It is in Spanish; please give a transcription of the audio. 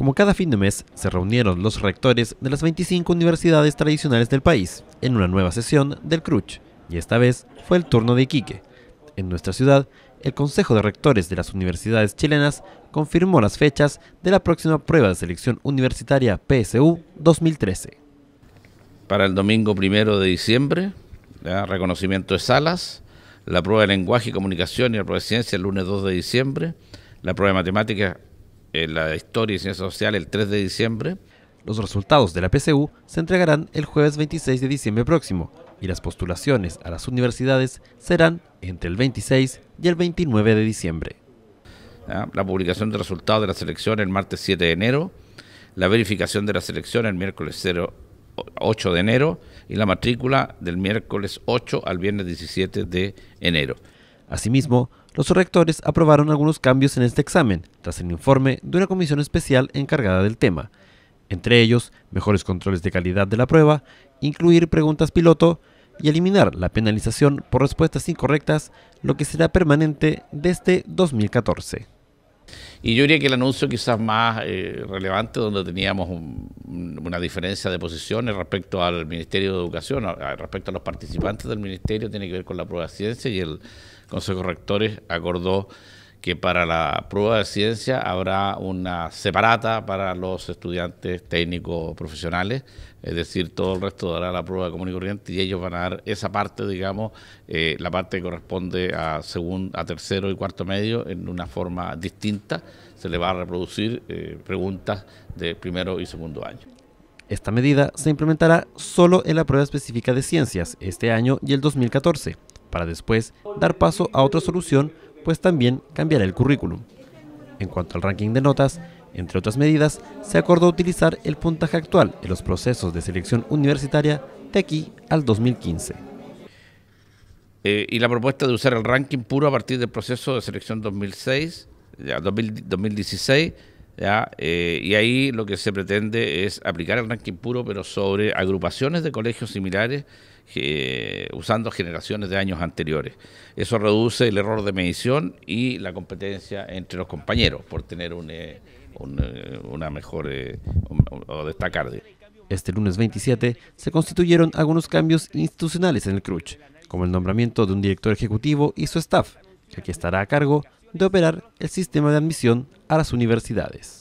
Como cada fin de mes, se reunieron los rectores de las 25 universidades tradicionales del país en una nueva sesión del CRUCH, y esta vez fue el turno de Iquique. En nuestra ciudad, el Consejo de Rectores de las Universidades Chilenas confirmó las fechas de la próxima prueba de selección universitaria PSU 2013. Para el domingo primero de diciembre, reconocimiento de salas, la prueba de lenguaje y comunicación y la prueba de ciencia el lunes 2 de diciembre, la prueba de matemáticas en eh, la Historia y Ciencia Social el 3 de diciembre. Los resultados de la PCU se entregarán el jueves 26 de diciembre próximo y las postulaciones a las universidades serán entre el 26 y el 29 de diciembre. La publicación de resultados de la selección el martes 7 de enero, la verificación de la selección el miércoles 8 de enero y la matrícula del miércoles 8 al viernes 17 de enero. Asimismo, los rectores aprobaron algunos cambios en este examen, tras el informe de una comisión especial encargada del tema, entre ellos mejores controles de calidad de la prueba, incluir preguntas piloto y eliminar la penalización por respuestas incorrectas, lo que será permanente desde 2014. Y yo diría que el anuncio quizás más eh, relevante, donde teníamos un, una diferencia de posiciones respecto al Ministerio de Educación, respecto a los participantes del Ministerio, tiene que ver con la prueba de ciencia y el Consejo de Rectores acordó que para la prueba de ciencia habrá una separata para los estudiantes técnicos profesionales, es decir, todo el resto dará la prueba común y corriente y ellos van a dar esa parte, digamos, eh, la parte que corresponde a, segundo, a tercero y cuarto medio en una forma distinta, se le va a reproducir eh, preguntas de primero y segundo año. Esta medida se implementará solo en la prueba específica de ciencias este año y el 2014, para después dar paso a otra solución pues también cambiará el currículum. En cuanto al ranking de notas, entre otras medidas, se acordó utilizar el puntaje actual en los procesos de selección universitaria de aquí al 2015. Eh, y la propuesta de usar el ranking puro a partir del proceso de selección 2006, 2016 eh, y ahí lo que se pretende es aplicar el ranking puro, pero sobre agrupaciones de colegios similares usando generaciones de años anteriores. Eso reduce el error de medición y la competencia entre los compañeros por tener eh, eh, una mejor o destacar. Este lunes 27 se constituyeron algunos cambios institucionales en el CRUCH, como el nombramiento de un director ejecutivo y su staff, que aquí estará a cargo de operar el sistema de admisión a las universidades.